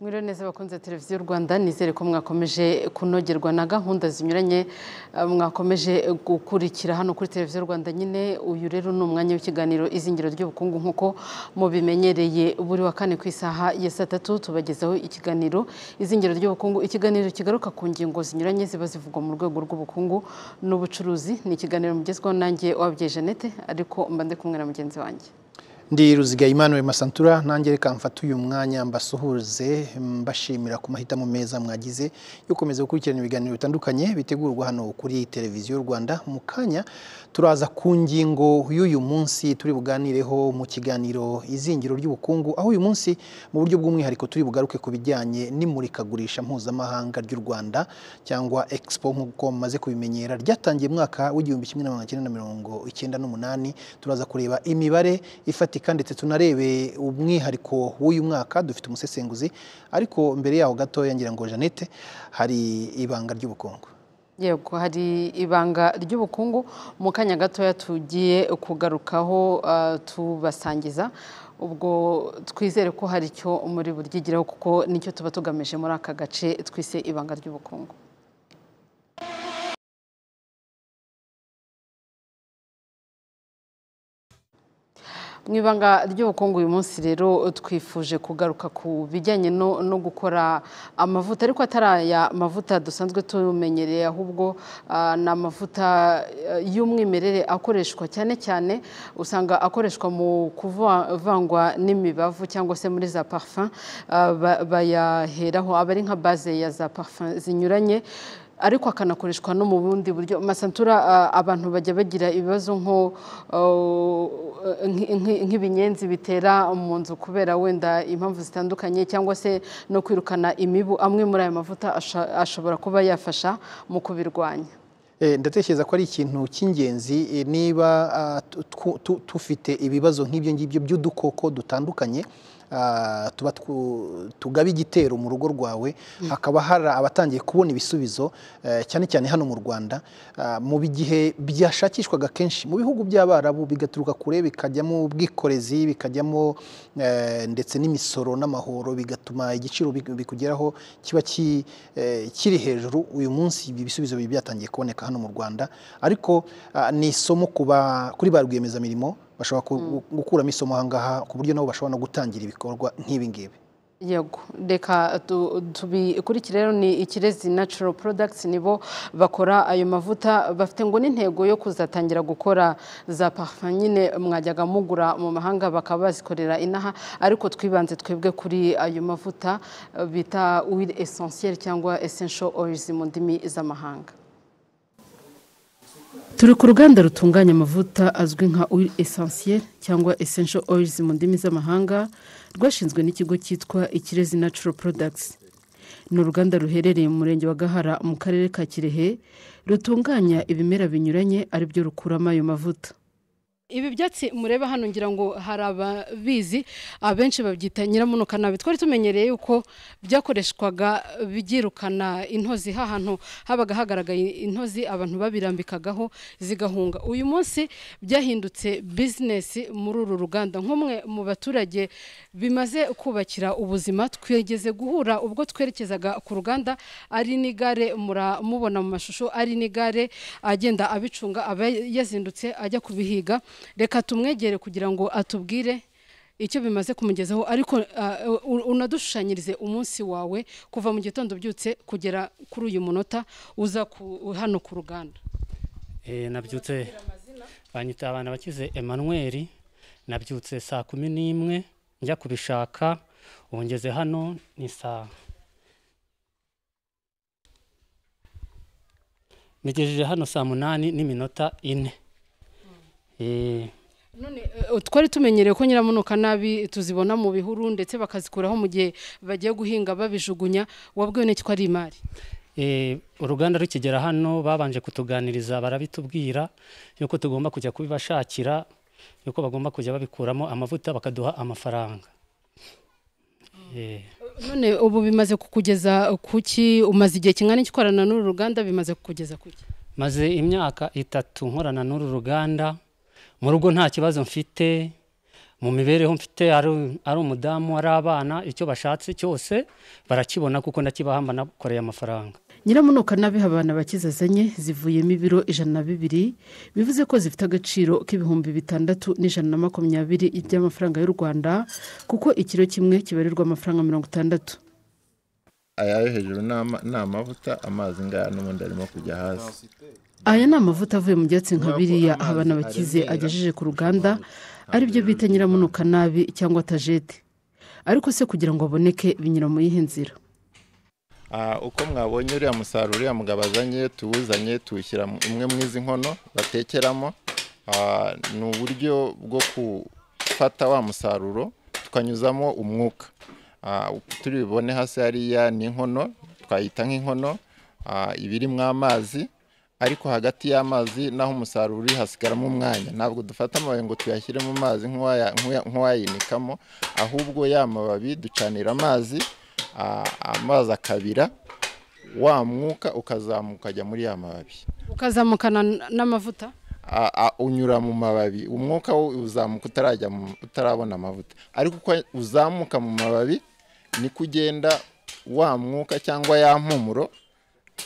mwiriwe neza bakunze televiziyo rwanda nizere ko mwakomeje kunogerwa na gahunda zinyuranye eh, mwakomeje gukurikira hano kuri televiziyo rwanda nyine uyu rero ni umwanya w'ikiganiro izingiro ry'ubukungu nk'uko mubimenyereye buri wa kane ku isaha ya saa tatu tubagezaho ikiganiro izingiro ry'ubukungu ikiganiro kigaruka ku ngingo zinyuranye ziba zivugwa mu rwego rw'ubukungu n'ubucuruzi ni ikiganiro mugezweho nanjye wabyaye jeannette ariko mba ndi kumwe na mugenzi wanjye ndi ruziga Emmanuel masantura nanjye reka mfate uyu mwanya mbasuhuze mbashimira ku mahitamo meza mwagize yo gukomeza gukurikirana ibiganiro bitandukanye bitegurwa hano kuri televiziyo y'u rwanda mu kanya turaza ku ngingo y'uyu munsi turi buganireho mu kiganiro izingiro ry'ubukungu aho uyu munsi mu buryo bw'umwihariko turi bugaruke ku bijyanye n'imurikagurisha mpuzamahanga ry'u rwanda cyangwa expo nk'uko mumaze kubimenyera ryatangiye umwaka w'igihumbi kimwe na magana cyenda na mirongo icyenda n'umunani turaza kureba imibare ifatika ifatika ndetse tunarebe umwihariko w'uyu mwaka dufite umusesenguzi ariko mbere yaho gato ngira ngo Jeannette hari ibanga ry'ubukungu yego hari ibanga ry'ubukungu mu kanya gatoya tugiye kugarukaho uh, tubasangiza ubwo twizere ko hari icyo muri buryo igiraho kuko nicyo tuba tugamije muri aka gace twise ibanga ry'ubukungu mu ibanga ry'ubukungu uyu munsi rero twifuje kugaruka ku bijyanye no gukora amavuta ariko atari aya mavuta dusanzwe tumenyereye ahubwo ah, ni amavuta eh, y'umwimerere akoreshwa cyane cyane usanga akoreshwa mu kuvangwa n'imibavu cyangwa se muri za parfum ah, bayaheraho aba ari nka baze ya za parfum zinyuranye ariko akanakoreshwa no mu bundi buryo amasantura abantu bajya bagira ibibazo nk'ibinyenzi bitera mu nzu kubera wenda impamvu zitandukanye cyangwa se no kwirukana imibu amwe muri aya mavuta ashobora kuba yafasha mu kubirwanya e, ndatekereza ko ari ikintu cy'ingenzi e, niba dufite ibibazo nk'ibyo ngibyo by'udukoko dutandukanye Ah, tuba tugaba igitero mu rugo rwawe hakaba hari abatangiye kubona ibisubizo eh, cyane cyane hano mu rwanda ah, mu gihe byashakishwaga kenshi mu bihugu by'abarabu bigaturuka kure bikajyamo ubwikorezi bikajyamo eh, ndetse n'imisoro n'amahoro bigatuma igiciro bikugeraho kiba eh, kiri hejuru uyu munsi ibi bisubizo biba byatangiye kuboneka hano mu rwanda ariko ah, ni isomo kuri ba rwiyemezamirimo bashobora mm. gukuramo isomo ahangaha ku buryo nabo bashobora no gutangira ibikorwa nk'ibi ngibi yego reka tubikurikire rero ni ikirezi natural products nibo bakora ayo mavuta bafite ngo n'intego yo kuzatangira gukora za parfum nyine mwajyaga mugura mu mahanga bakaba bazikorera inaha ariko twibanze twebwe kuri ayo mavuta bita huile essentielle cyangwa essential oils mu ndimi z'amahanga turi ku ruganda rutunganya amavuta azwi nka oil esansiyeri cyangwa essential oils mu ndimi z'amahanga rwashinzwe n'ikigo cyitwa ikirezi natural products ni uruganda ruherereye mu murenge wa gahara mu karere ka kirehe rutunganya ibimera binyuranye aribyo rukuramo ayo mavuta ibi byatsi mureba hano ngira ngo hari ababizi abenshi babyita nyiramunuka nabi twari tumenyereye yuko byakoreshwaga byirukana intozi hahantu habaga hagaragaye intozi abantu babirambikagaho zigahunga uyu munsi byahindutse bizinesi muri uru ruganda nk'umwe mu baturage bimaze kubakira ubuzima twegeze guhura ubwo twerekezaga ku ruganda ari n'igare muramubona mu mashusho ari n'igare agenda abicunga aba yazindutse ajya kubihiga reka tumwegere kugira ngo atubwire icyo bimaze kumugezaho ariko unadushushanyirize umunsi wawe kuva mu gitondo ubyutse kugera kuri uyu munota uza hano ku ruganda e, nabyutse banyita abantu bakize Emmanuel nabyutse saa kumi n'imwe njya kubishaka ubu ngeze hano ni saa mbigejeje hano saa munani n'iminota ine Eh. Eh, eh, twari tumenyereye ko nyiramunuka nabi tuzibona mu bihuru ndetse bakazikuraho mu gihe bagiye guhinga babijugunya wabwiwe n'iki ko ari imari uruganda rukigera hano babanje kutuganiriza barabitubwira yuko tugomba kujya kubibashakira yuko bagomba kujya babikuramo amavuta bakaduha amafaranga none ubu bimaze kukugeza kuki umaze igihe kingana ikorana n'uru ruganda bimaze kukugeza kuki maze imyaka itatu nkorana n'uru ruganda mu rugo nta kibazo mfite mu mibereho mfite ari umudamu ari abana icyo bashatse cyose barakibona kuko nakibaha mbanakoreye amafaranga nyiramunuka n'abiha abana bakizazanye zivuyemo ibiro ijana na bibiri bivuze ko zifite agaciro k'ibihumbi bitandatu n'ijana na makumyabiri by'amafaranga y'u rwanda kuko ikiro kimwe kibarirwa amafaranga mirongo itandatu ayayo hejuru ni amavuta amazi ngaya n'ubundi arimo kujya hasi aya ni amavuta avuye mu byatsi nka biriya abana bakize agejeje ku ruganda aribyo bita nyiramunuka nabi cyangwa tajete ariko se kugira ngo aboneke binyura mu yihe nzira ah, uko mwabonye uriya musaruro uriya mugabo azanye tuwuzanye tuwushyira umwe mu izi nkono batekeramo ah, ni uburyo bwo gufata wa musaruro tukanyuzamo umwuka ah, turi bubone hasi hariya ni inkono twayita nk'inkono ibirimo amazi ariko hagati y'amazi n'aho umusaruro uri hasigaramo umwanya ntabwo dufata amababi ngo tuyashyire mu mazi nk'uwayinikamo ahubwo ya mababi ducanira amazi amazi akabira wa mwuka ukazamuka ukajya muri ya mababi ukazamukana n'amavuta unyura mu mababi umwuka wo uzamuka utarajya utarabona amavuta ariko uko uzamuka mu mababi niko ugenda wa mwuka cyangwa ya mpumuro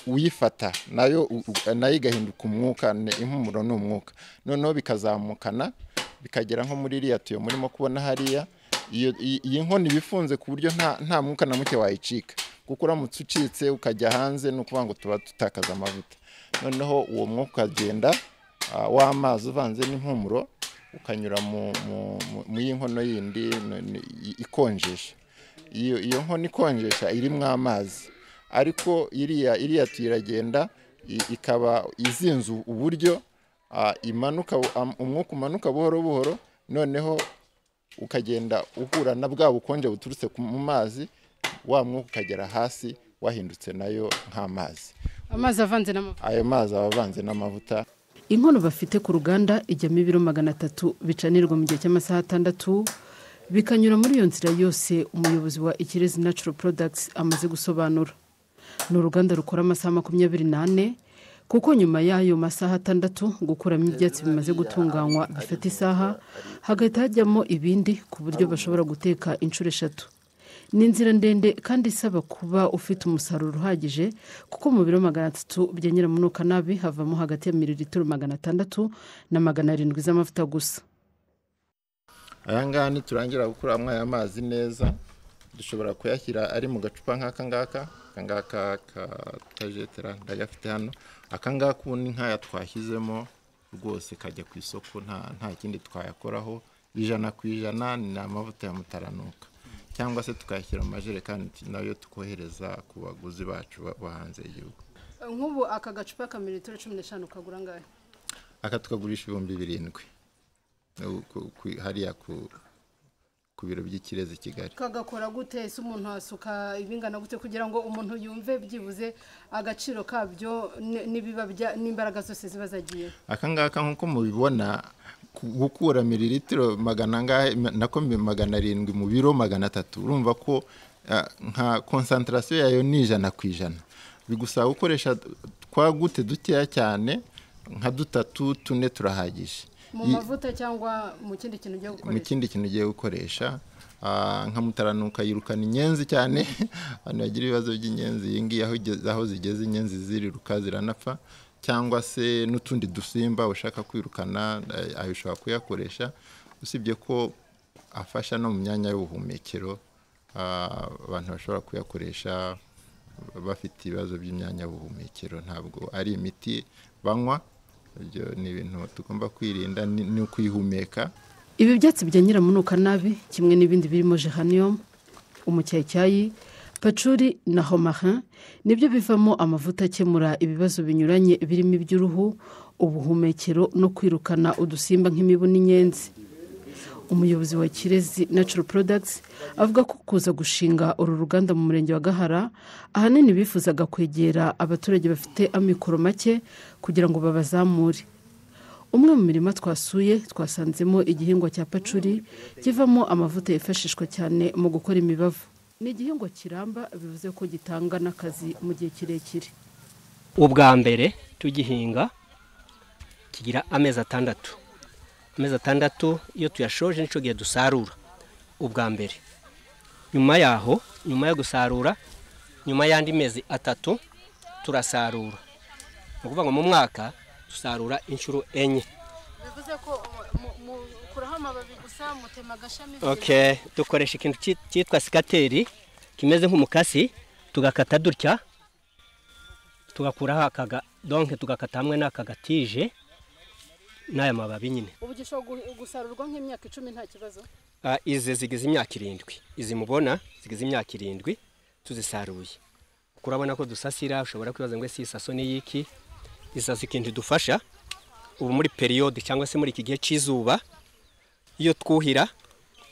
uyifata nayo nayo igahinduka umwuka impumuro ni umwuka noneho bikazamukana bikagera nko muri iriya tuyo murimo kubona hariya iyi nkoni iba ifunze ku buryo nta mwuka na muke wayicika kuko uramutse ucitse ukajya hanze ni ukuvuga ngo tuba dutakaza amavuta noneho uwo mwuka ukagenda w'amazi uvanze n'impumuro ukanyura mu y'inkono yindi ikonjesha iyo nkono ikonjesha irimo amazi ariko iriya iriya tuyiragenda ikaba izinze uburyo imanuka umwuka umanuka buhoro buhoro noneho ukagenda uhura na bwa bukonje buturutse mu mazi wa mwuka ukagera hasi wahindutse nayo nk'amazi amazi avanze n'amavuta ayo mazi aba avanze n'amavuta inkono bafite ku ruganda ijyamo ibiro magana atatu bicanirwa mu gihe cy'amasaha atandatu bikanyura muri iyo nzira yose umuyobozi wa ikirezi natural Products amaze gusobanura ni uruganda rukora amasaha makumyabiri n'ane kuko nyuma y'ayo masaha atandatu gukuramo ibyatsi bimaze gutunganywa bifata isaha hagahita hajyamo ibindi ku buryo bashobora guteka inshuro eshatu ni inzira ndende kandi isaba kuba ufite umusaruro uhagije kuko mu biro magana atatu byanyuramunuka nabi havamo hagati ya mililitiro magana atandatu na magana arindwi z'amavuta gusa aya ngaya ntiturangira gukuramo aya mazi neza dushobora kuyashyira ari mu gacupa nk'aka ngaka akangaka katajetera ndagafite hano akangaka ubundi nkaya twashyizemo rwose kajya ku isoko nta nta kindi twayakoraho ijana ku ijana ni amavuta ya mutaranuka cyangwa se tukayashyira mu majerekani nayo tukohereza ku baguzi bacu bo hanze y'igihugu nk'ubu aka gacupa ka miliyoni cumi n'eshanu kagura angahe aka tukagurisha ibihumbi birindwi hariya ku ku biro by'ikirezi kigali kagakora gute ese umuntu asuka ibingana gute kugira ngo umuntu yumve byibuze agaciro kabyo nibiba n'imbaraga zose ziba zagiye aka ngaka nk'uko mubibona gukura miliritiro magana magana arindwi mu biro magana atatu urumva ko nka konsantarasiyo yayo ni ijana ku ijana bigusaba gukoresha twa gute dukeya cyane nka dutatu tune turahagije mu mavuta cyangwa mu kindi kintu ugiye gukoresha mu kindi kintu ugiye gukoresha ah, nka yirukana inyenzi cyane abantu bagira ibibazo by'inyenzi iyi ngiyi aho zigeze inyenzi ziriruka ziranapfa cyangwa se n'utundi dusimba ushaka kwirukana eh, ayo ushobora kuyakoresha usibye ko afasha no mu myanya y'ubuhumekero ah, abantu bashobora kuyakoresha bafite ibibazo by'imyanya y'ubuhumekero ntabwo ari imiti banywa ibyo ni ibintu tugomba kwirinda ni ukwihumeka ibi byatsi bya nyiramunuka nabi kimwe n'ibindi birimo jehaniyomu umucyayicyayi pacuri na homarin nibyo bivamo amavuta akemura ibibazo binyuranye birimo iby'uruhu ubuhumekero no kwirukana udusimba nk'imibu n'inyenzi umuyobozi wa kirezi natural products avuga ko kuza gushinga uru ruganda mu murenge wa gahara ahanini bifuzaga kwegera abaturage bafite amikoro make kugira ngo babazamure umwe mu mirima twasuye twasanzemo igihingwa cya pacuri kivamo amavuta yifashishwa cyane mu gukora imibavu ni igihingwa kiramba bivuze ko gitanga n'akazi mu gihe kirekire ubwa mbere tugihinga kigira amezi atandatu amezi atandatu iyo tuyashoje nicyo gihe dusarura ubwa mbere nyuma yaho nyuma yo gusarura nyuma y'andi mezi atatu turasarura ni ukuvuga ngo mu mwaka dusarura inshuro enye dukoresha ikintu cyitwa sikateri kimeze nk'umukasi tugakata dutya tugakuraho akaga donke tugakata hamwe n'aka gatije n'aya mababi nyine ubu gishobora gusarurwa nk'imyaka icumi nta kibazo ah, izi zigize imyaka irindwi izi mubona zigize imyaka irindwi tuzisaruye kuko urabona ko dusasira ushobora kwibaza ngo ese iyi saso ni iki isaso ikintu idufasha ubu muri periyode cyangwa se muri iki gihe cy'izuba iyo twuhira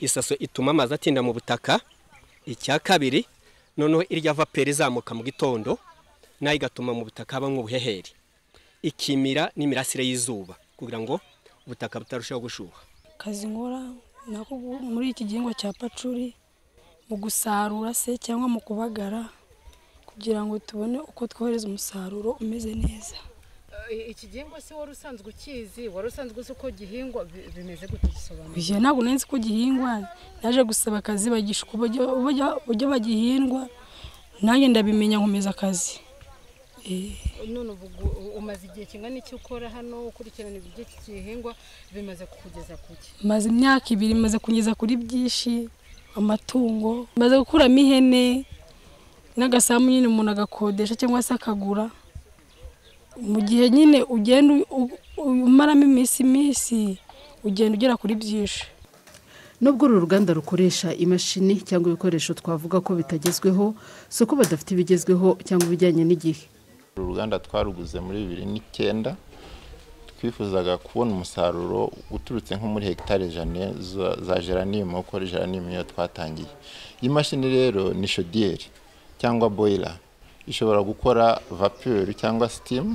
isaso ituma amazi atinda mu butaka icya kabiri noneho irya vaperi izamuka mu gitondo nayo igatuma mu butaka haba nk'ubuheheri ikimira n'imirasire y'izuba kugira ngo ubutaka butarushaho gushuha kazi nkora nako muri iki gihingwa cya pacuri mu gusarura se cyangwa mu kubagara kugira ngo tubone uko twohereza umusaruro umeze neza eh, iki gihingwa se wari usanzwe ukizi wari usanzwe uzi uko gihingwa bimeze gute gisobanura ntabwo nzi ko gihingwa naje gusaba akazi bagishwa uburyo bagihingwa nanjye ndabimenya nkomeza akazi Eh. none ubu umaze igihe kingana icyo ukora hano ukurikirana ibihingwa bimaze kukugeza ku maze imyaka ibiri maze kugeza kuri byinshi amatungo maze gukuramo ihene n'agasambu nyine umuntu agakodesha cyangwa se akagura mu gihe nyine ugenda umaramo iminsi iminsi ugenda ugera kuri byinshi nubwo uru ruganda rukoresha imashini cyangwa ibikoresho twavuga ko bitagezweho si uko badafite ibigezweho cyangwa ibijyanye n'igihe uru ruganda twaruguze muri bibiri n'icyenda twifuzaga kubona umusaruro uturutse nko muri hegitari ijana za geranium kuko geranium niyo twatangiye iyi mashini rero ni shodiyeri cyangwa boiler ishobora gukora vapeur cyangwa steam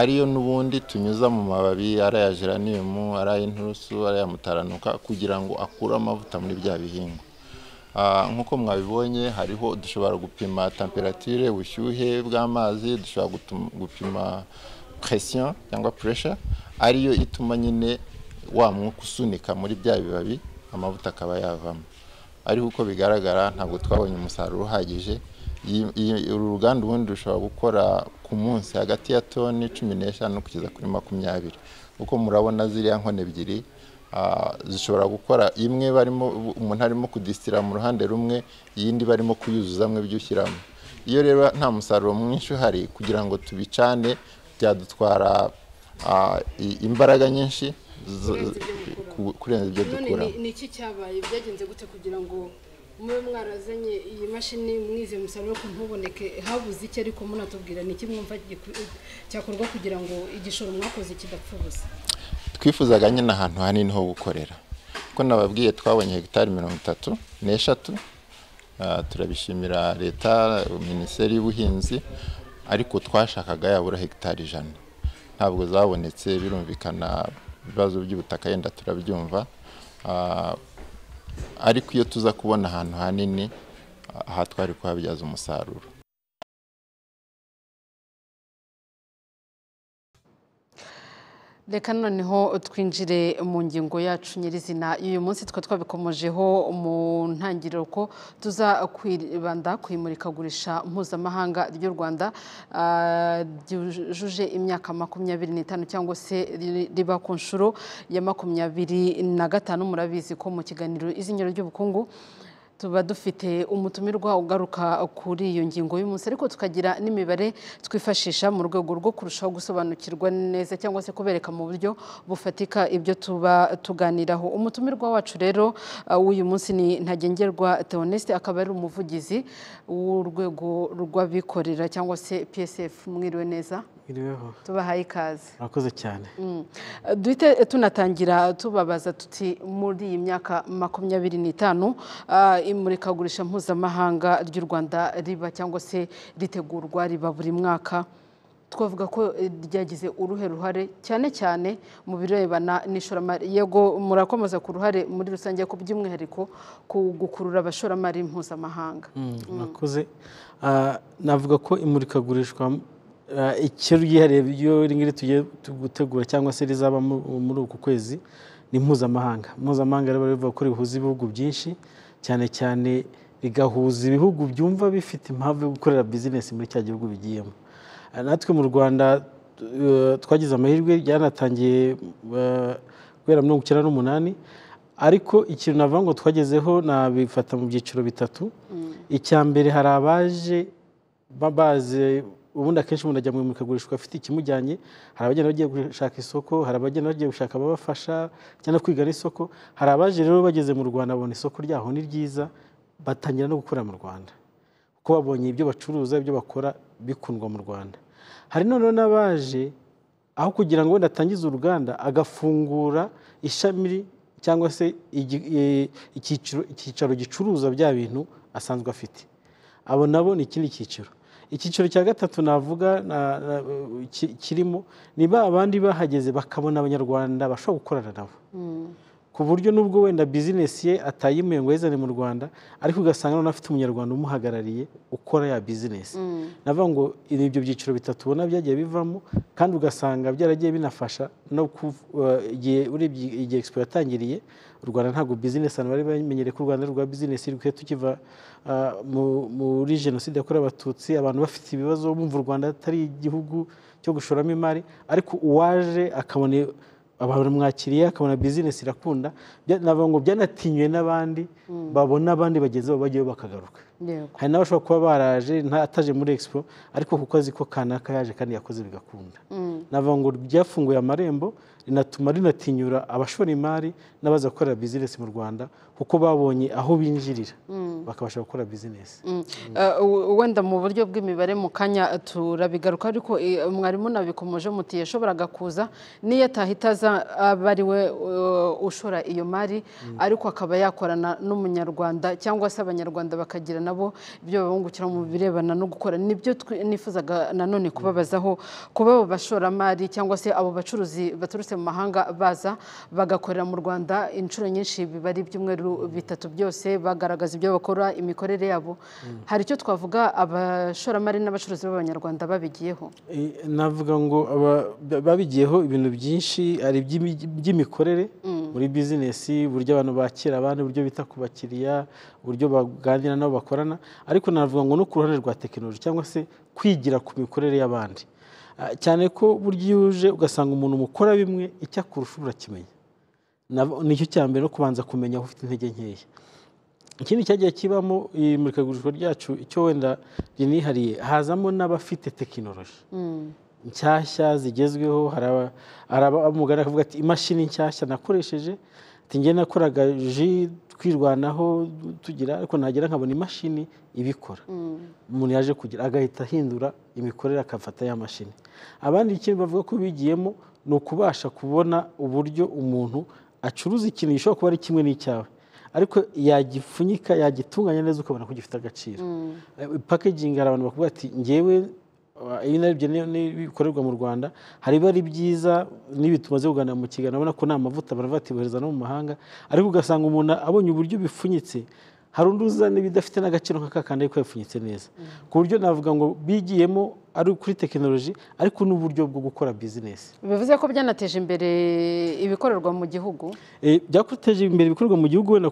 ariyo n'ubundi tunyuza mu mababi ari aya geranium ari ay'inturusu ari aya mutaranuka kugira ngo akure amavuta muri bya bihingwa Ah, nk'uko mwabibonye hariho dushobora gupima temperature ubushyuhe bw'amazi dushobora gupima pression cyangwa pressure ariyo ituma nyine wa mwuka usunika muri bya bibabi amavuta akaba yavamo ariko uko bigaragara ntabwo twabonye umusaruro uhagije uru ruganda ubundi rushobora gukora ku munsi hagati ya toni cumi n'eshanu kugeza kuri makumyabiri uko murabona ziriya nkoni ebyiri Ah, zishobora gukora imwe barimo umuntu arimo kudisitira mu ruhande rumwe iyindi barimo kuyuzuza mwe byushyiramo iyo rero nta musaruro mwinshi uhari kugira ngo tubicane byadutwara ah, imbaraga nyinshi kurenza ibyo dukura ni iki cyabaye byagenze gute kugira ngo mube mwarazanye iyi mashini mwize umusaruro ko ntuboneke habuze iki ariko munatubwira ni iki mwumva cyakorwa kugira ngo igishoro mwakoze kidapfa ubusa twifuzaga nyine ahantu hanini ho gukorera kuko nababwiye twabonye hegitari mirongo itatu n'eshatu uh, turabishimira leta minisiteri y'ubuhinzi ariko twashakaga yabura hegitari ijana ntabwo zabonetse birumvikana ibibazo by'ubutaka yenda turabyumva uh, ariko iyo tuza kubona ahantu hanini aha twari kuhabyaza umusaruro reka noneho twinjire mu ngingo yacu nyirizina uyu munsi twa twabikomojeho mu ntangiriro ko tuza kwibanda ku imurikagurisha mpuzamahanga ry'u rwanda ah, ryujuje imyaka makumyabiri n'itanu cyangwa se riba ku nshuro ya makumyabiri na gatanu murabizi ko mu kiganiro izingiro ry'ubukungu tuba dufite umutumirwa ugaruka kuri iyo ngingo y'umunsi ariko tukagira n'imibare twifashisha mu rwego rwo kurushaho gusobanukirwa neza cyangwa se kubereka mu buryo bufatika ibyo tuba tuganiraho umutumirwa wacu rero uh, w'uyu munsi ni ntagengerwa Theoneste akaba ari umuvugizi w'urwego rw'abikorera cyangwa se PSF mwiriwe neza iriweho tubahaye ikaze murakoze cyane mm. duhite tunatangira tubabaza tuti muri iyi myaka makumyabiri n'itanu uh, imurikagurisha mpuzamahanga ry'u rwanda riba cyangwa se ritegurwa riba buri mwaka twavuga ko ryagize uruhe ruhare cyane cyane mu birebana n'ishoramari yego murakomeza ku ruhare muri rusange ku by'umwihariko ku gukurura abashoramari mpuzamahanga nakuze mm, mm. uh, navuga ko imurikagurishwa Eh, icyo ryihariye iyo ngiri tugiye gutegura cyangwa se rizaba muri uku kwezi ni mpuzamahanga mpuzamahanga riba rivuga ko rihuza ibihugu byinshi cyane cyane rigahuza ibihugu byumva bifite impamvu yo gukorera bizinesi muri cya gihugu bigiyemo eh, natwe mu rwanda eh, twagize amahirwe ryanatangiye guhera mirongo icyenda n'umunani ariko ikintu navuga ngo twagezeho nabifata mu byiciro bitatu mm. icya mbere hari abaje bazi ubundi akenshi umuntu ajya mu imurikagurisha afite ikimujyanye hari abagenda bagiye gushaka isoko hari abagenda bagiye gushaka ababafasha cyangwa kwigana isoko hari abaje rero bageze mu rwanda babona isoko ryaho ni ryiza batangira no gukorera mu rwanda kuko babonye ibyo bacuruza ibyo bakora bikundwa mu rwanda hari noneho n'abaje aho kugira ngo wenda atangize uruganda agafungura ishami cyangwa se e, icyicaro gicuruza bya bintu asanzwe afite abo nabo ni ikindi cyiciro icyiciro cya gatatu navuga kirimo ni ba abandi bahageze bakabona abanyarwanda bashobora gukorana nabo hmm. ku buryo n'ubwo wenda bizinesi ye atayimuye ngo ayizane mu rwanda ariko ugasanga noneho afite umunyarwanda umuhagarariye ukora ya bizinesi hmm. navuga ngo ibyo byiciro bitatu ubona byagiye bivamo kandi ugasanga byaragiye binafasha no uh, igihe egipo yatangiriye u rwanda ntabwo bizinesi abantu bari bamenyereye ko u rwanda rwa bizinesi rukwiye tukiva ah, muri jenoside yakorewe abatutsi abantu bafite ibibazo bumva u rwanda atari igihugu cyo gushoramo imari ariko uwaje akabona mwakiriye akabona bizinesi irakunda ngo byanatinywe n'abandi mm. babona abandi bagenzi bagezeho bajyayo bakagaruka hari n'abashobora kuba baraje ataje muri expo ariko kuko kazi ko kanaka yaje kandi yakoze bigakunda mm. navuga ngo ryafunguye amarembo rinatuma rinatinyura abashora imari n'abaza gukora bizinesi mu rwanda kuko babonye aho binjirira mm. bakabasha gukora bizinesi mm. eh, wenda mu buryo bw'imibare mu kanya eh, turabigaruka ariko eh, mwarimu nabikomoje muti yashoboraga kuza niyo atahita aza aba ari ushora iyo mari ariko akaba yakorana n'umunyarwanda cyangwa se abanyarwanda bakagirana nabo ibyo babungukira mu birebana no gukora nibyo nifuzaga nanone kubabazaho kuba abo bashoramari cyangwa se abo bacuruzi baturutse mu mahanga baza bagakorera mu rwanda inshuro nyinshi biba ari ibyumweru bitatu byose bagaragaza ibyo bakora imikorere yabo mm. hari icyo twavuga abashoramari n'abacuruzi b'abanyarwanda babigiyeho eh, navuga ngo babigiyeho ibintu byinshi hari iby'imikorere mm. muri bizinesi uburyo abantu bakira abandi uburyo bita ku bakiriya uburyo baganira nabo bakorana ariko navuga ngo no ku ruhande rwa tekinoloji cyangwa se kwigira ku mikorere y'abandi ah, cyane ko burya iyo uje ugasanga umuntu mukora bimwe icyo akurusha urakimenya nicyo cya mbere no kubanza kumenya aho ufite intege nkeya ikindi cyagiye kibamo imurikagurishwa ryacu icyo wenda rinihariye hazamo n'abafite tekinoloji mm. nshyashya zigezweho hari abamugana akavuga ati imashini nshyashya nakoresheje njye nakoraga ji twirwanaho tugira ariko nagera nkabona imashini ibikora mm. umuntu yaje kugira agahita ahindura imikorere akafata ya mashini abandi ikindi bavuga ko bigiyemo ni ukubasha kubona uburyo umuntu acuruza ikintu gishobora kuba ari kimwe n'icyawe ariko yagipfunyika yagitunganya neza ukabona ko gifite agaciro mm. eh, packaging hari abantu bakubwira ati ngewe ibi nabyo bikorerwa mu rwanda hari ari byiza n’ibitumaze tumaze kuganira mu kiganiro urabona ko ni amavuta barava batibohereza no mu mahanga ariko ugasanga umuntu abonye uburyo bipfunyitse hari undi uzana ibidafite n'agaciro nk'aka kandi ariko yapfunyitse neza ku buryo navuga ngo bigiyemo ari kuri tekinoloji ariko n'uburyo bwo gukora bizinesi bivuze ko byanateje imbere ibikorerwa mu gihugu eh, byateje imbere ibikorerwa mu gihugu wenda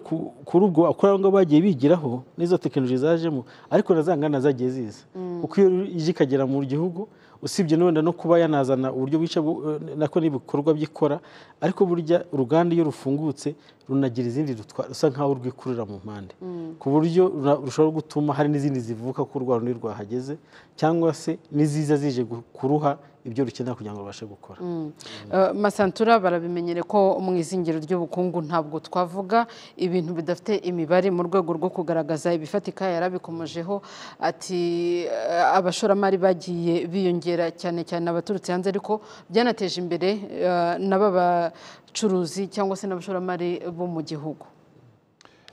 kuri ubwo akora abo ngabo bagiye bigiraho n'izo tekinoloji zajemo ariko na za ngana zagiye ziza kuko mm. iyo ije ikagera mu gihugu usibye n'uwenda no kuba yanazana uburyo bushya eh, nako n'ibikorwa by'ikora ariko burya uruganda iyo rufungutse runagira izindi rutwara rusa nk'aho rwikurura mu mpande mm. ku buryo rushobora gutuma hari n'izindi zivuka ko urwa rundi rwahageze cyangwa se n'iziza zije kuruha ibyo rukenera kugira ngo rubashe gukora mm. eh, masantura barabimenyere ko mu izingiro ry'ubukungu ntabwo twavuga ibintu bidafite imibare mu rwego rwo kugaragaza ibifatika yarabikomejeho ati eh, abashoramari bagiye biyongera cyane cyane abaturutse hanze ariko byanateje imbere eh, n'aba bacuruzi cyangwa se n'abashoramari bo mu gihugu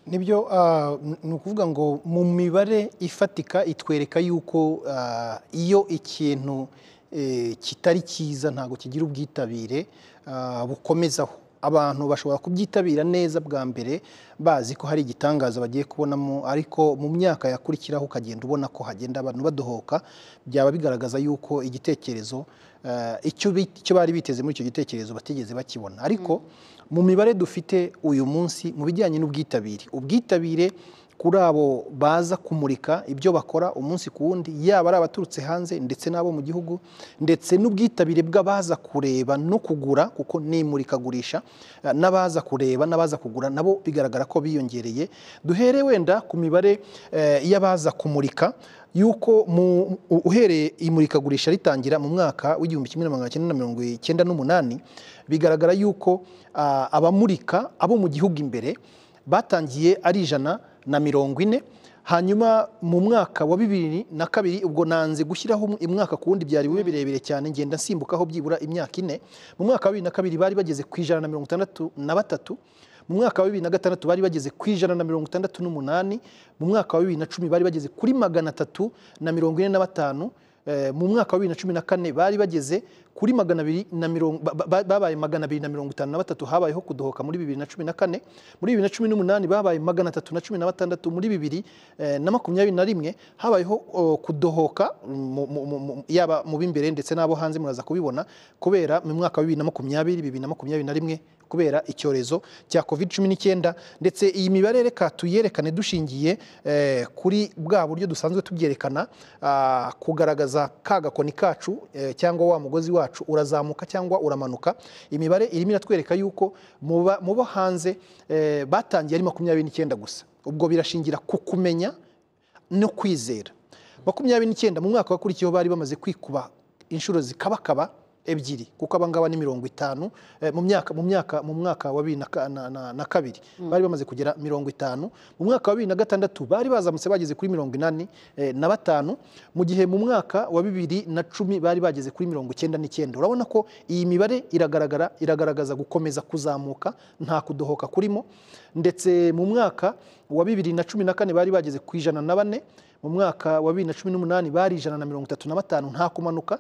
nibyo ah, ni ukuvuga ngo mu mibare ifatika itwereka yuko ah, iyo ikintu eh, kitari cyiza ntabwo kigira ubwitabire ah, bukomezaho abantu bashobora kubyitabira neza bwa mbere bazi ko hari igitangaza bagiye kubonamo ariko mu myaka yakurikiraho ukagenda ubona ko hagenda abantu badohoka byaba bigaragaza yuko igitekerezo Eh, icyo bari biteze muri icyo gitekerezo batigeze bakibona ariko mu mibare dufite uyu munsi mu bijyanye n'ubwitabire ubwitabire kuri abo baza kumurika ibyo bakora umunsi ku wundi yaba ari abaturutse hanze ndetse n'abo mu gihugu ndetse n'ubwitabire bw'abaza kureba no kugura kuko ni imurikagurisha eh, n'abaza kureba n'abaza kugura nabo bigaragara ko biyongereye duhere wenda ku mibare eh, y'abaza kumurika yuko uhereye imurikagurisha ritangira mu mwaka w'igihumbi kimwe magana cyenda na mirongo icyenda n'umunani bigaragara yuko ah, abamurika abo mu gihugu imbere batangiye ari ijana na mirongo ine hanyuma mu mwaka wa bibiri na kabiri ubwo nanze gushyiraho umwaka ku wundi byari bibe hmm. birebire cyane ngenda nsimbukaho byibura imyaka ine mu mwaka wa bibiri na kabiri bari bageze ku ijana na mirongo itandatu na batatu mu mwaka wa bibiri na gatandatu bari bageze ku ijana na mirongo itandatu n'umunani mu mwaka wa bibiri na cumi bari bageze kuri magana atatu na mirongo ine na batanu eh, mu mwaka wa bibiri na cumi na kane bari bageze kuri magana abiri na mirongo babaye magana abiri na mirongo itanu na batatu habayeho kudohoka muri bibiri na cumi na kane muri bibiri na cumi n'umunani babaye magana atatu na cumi na batandatu muri bibiri eh, na makumyabiri na rimwe habayeho kudohoka yaba mu b'imbere ndetse n'abo hanze muraza kubibona kubera mu mwaka wa bibiri na makumyabiri bibiri na makumyabiri na rimwe kubera icyorezo cya covid cumi n'icyenda ndetse iyi mibare reka tuyerekane dushingiye eh, kuri bwa buryo dusanzwe tubyerekana ah, kugaragaza ka gakoni kacu eh, cyangwa wa mugozi wacu wacu urazamuka cyangwa uramanuka imibare irimo iratwereka yuko mu bo hanze eh, batangiye ari makumyabiri n'icyenda gusa ubwo birashingira ku kumenya no kwizera makumyabiri n'icyenda mu mwaka wakurikiyeho bari bamaze kwikuba inshuro zikabakaba ebyiri kuko abangaba ni mirongo itanu eh, mu myaka mu myaka mu mwaka wa bibiri na kabiri mm. bari bamaze kugera mirongo itanu mu mwaka wa bibiri na gatandatu bari bazamutse bageze kuri mirongo inani eh, na batanu mu gihe mu mwaka wa bibiri na cumi bari bageze kuri mirongo icyenda n'icyenda urabona ko iyi mibare iragaragara iragaragaza gukomeza kuzamuka nta kudohoka kurimo ndetse mu mwaka wa bibiri na cumi na kane bari bageze ku ijana na bane mu mwaka wa bibiri na cumi n'umunani bari ijana na mirongo itatu na batanu nta kumanuka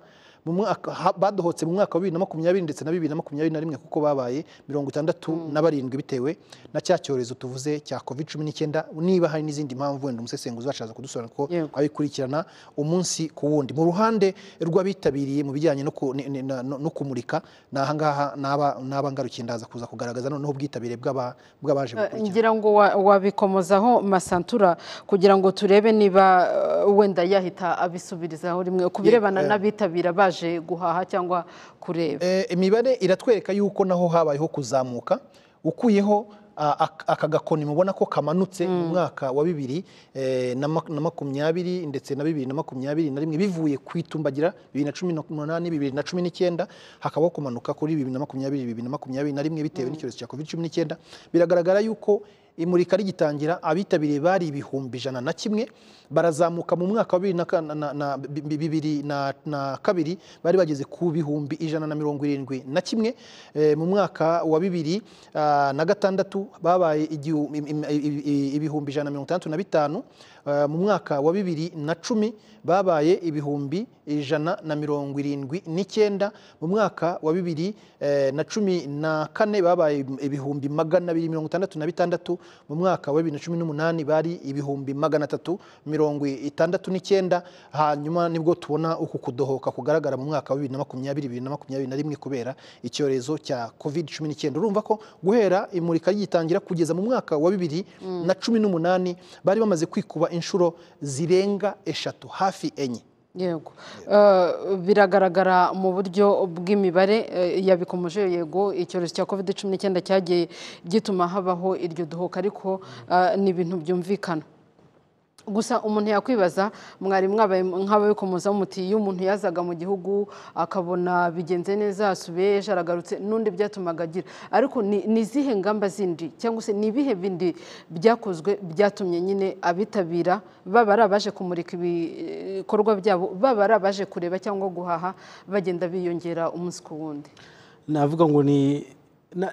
mu mwaka badohotse mu mwaka wa bibiri na makumyabiri ndetse na bibiri na makumyabiri na rimwe kuko babaye mirongo itandatu mm. na barindwi bitewe na cya cyorezo tuvuze cya covid cumi n'icyenda niba hari n'izindi mpamvu wenda umusesenguzi wacu aza kudusobanura kuko abikurikirana umunsi ku wundi mu ruhande rw'abitabiriye mu bijyanye no kumurika ni ahangaha n'aba ngarukiye ndaza kuza kugaragaza noneho ubwitabire bw'abaje eh, gukurikira ngira ngo wabikomozaho masantura kugira ngo turebe niba eh, wenda yahita abisubirizaho rimwe ku birebana eh. n'abitabira baje baje guhaha cyangwa kureba eh, imibare iratwereka yuko naho habayeho kuzamuka ukuyeho aka gakoni mubona ko kamanutse mu mm. mwaka wa bibiri eh, na makumyabiri ndetse na bibiri na makumyabiri na rimwe bivuye ku itumbagira bibiri na cumi n'umunani bibiri na cumi n'icyenda hakabaho kumanuka kuri bibiri na makumyabiri bibiri na makumyabiri na rimwe bitewe mm. n'icyorezo cya covid cumi n'icyenda biragaragara yuko imurika rigitangira abitabiriye bari ibihumbi ijana na kimwe barazamuka mu mwaka wa bibiri na kabiri bari bageze ku bihumbi ijana na mirongo irindwi na kimwe eh, mu mwaka wa bibiri ah, na gatandatu babaye ibihumbi ijana na mirongo itandatu na bitanu Eh, mu mwaka wa bibiri na cumi babaye ibihumbi ijana na mirongo irindwi n'icyenda mu mwaka wa bibiri eh, na cumi na kane babaye ibihumbi magana abiri mirongo itandatu na bitandatu mu mwaka wa bibiri na cumi n'umunani bari ibihumbi magana atatu mirongo itandatu n'icyenda hanyuma nibwo tubona uku kudohoka kugaragara mu mwaka wa bibiri na makumyabiri bibiri na makumyabiri na rimwe kubera icyorezo cya covid cumi n'icyenda urumva ko guhera imurika rigitangira kugeza mu mwaka wa bibiri mm. na cumi n'umunani bari bamaze kwikuba inshuro zirenga eshatu hafi enye yego eh, biragaragara mu buryo bw'imibare eh, yabikomeje yego icyorezo cya covid cumi n'icyenda cyagiye gituma habaho iryo duhuka ariko eh, ni ibintu byumvikana gusa umuntu yakwibaza mwari mwabaye nk'ababikomoza muti iyo umuntu yazaga mu gihugu akabona bigenze neza asubiye yaragarutse n'undi byatumaga agira ariko ni izihe ngamba zindi cyangwa se ni ibihe bindi byakozwe byatumye nyine abitabira baba ari abaje kumurika ibikorwa byabo baba ari abaje kureba cyangwa guhaha bagenda biyongera umunsi ku wundi navuga ngo ni